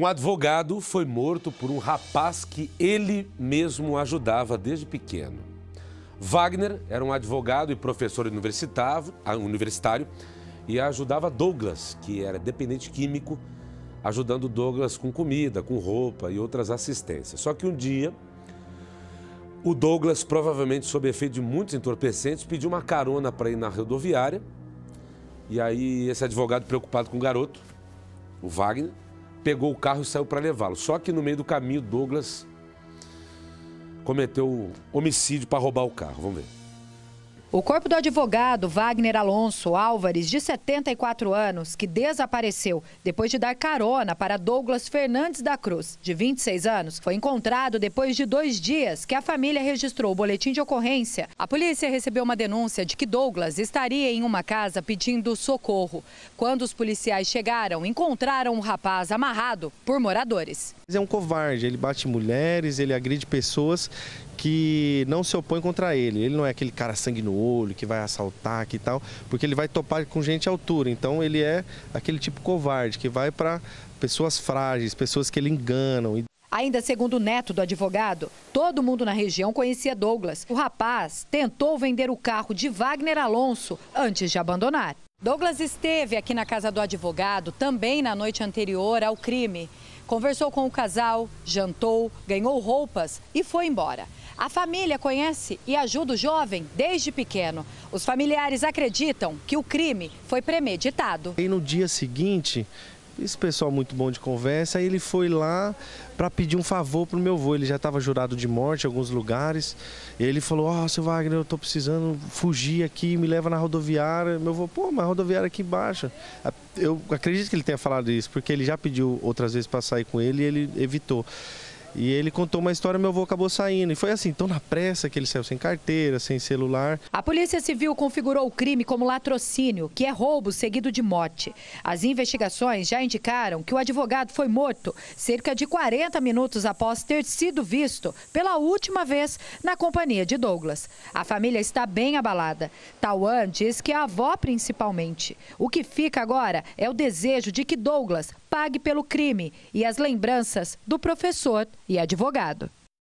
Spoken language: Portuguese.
Um advogado foi morto por um rapaz que ele mesmo ajudava desde pequeno. Wagner era um advogado e professor ah, universitário e ajudava Douglas, que era dependente químico, ajudando Douglas com comida, com roupa e outras assistências. Só que um dia, o Douglas, provavelmente sob efeito de muitos entorpecentes, pediu uma carona para ir na rodoviária. E aí, esse advogado preocupado com o garoto, o Wagner, pegou o carro e saiu para levá-lo. Só que no meio do caminho, Douglas cometeu homicídio para roubar o carro. Vamos ver. O corpo do advogado Wagner Alonso Álvares, de 74 anos, que desapareceu depois de dar carona para Douglas Fernandes da Cruz, de 26 anos, foi encontrado depois de dois dias que a família registrou o boletim de ocorrência. A polícia recebeu uma denúncia de que Douglas estaria em uma casa pedindo socorro. Quando os policiais chegaram, encontraram o rapaz amarrado por moradores. É um covarde, ele bate mulheres, ele agride pessoas que não se opõem contra ele. Ele não é aquele cara sanguinoso olho, que vai assaltar, que tal, porque ele vai topar com gente à altura. Então ele é aquele tipo covarde que vai para pessoas frágeis, pessoas que ele enganam. Ainda segundo o neto do advogado, todo mundo na região conhecia Douglas. O rapaz tentou vender o carro de Wagner Alonso antes de abandonar. Douglas esteve aqui na casa do advogado também na noite anterior ao crime. Conversou com o casal, jantou, ganhou roupas e foi embora. A família conhece e ajuda o jovem desde pequeno. Os familiares acreditam que o crime foi premeditado. E no dia seguinte, esse pessoal muito bom de conversa, ele foi lá para pedir um favor pro meu avô. Ele já estava jurado de morte em alguns lugares. ele falou: "Ó, oh, seu Wagner, eu tô precisando fugir aqui, me leva na rodoviária". Meu avô: "Pô, mas a rodoviária é aqui baixa". Eu acredito que ele tenha falado isso, porque ele já pediu outras vezes para sair com ele e ele evitou. E ele contou uma história, meu avô acabou saindo. E foi assim, tão na pressa que ele saiu sem carteira, sem celular. A Polícia Civil configurou o crime como latrocínio, que é roubo seguido de morte. As investigações já indicaram que o advogado foi morto cerca de 40 minutos após ter sido visto pela última vez na companhia de Douglas. A família está bem abalada. Tauan diz que a avó principalmente. O que fica agora é o desejo de que Douglas pague pelo crime e as lembranças do professor e advogado.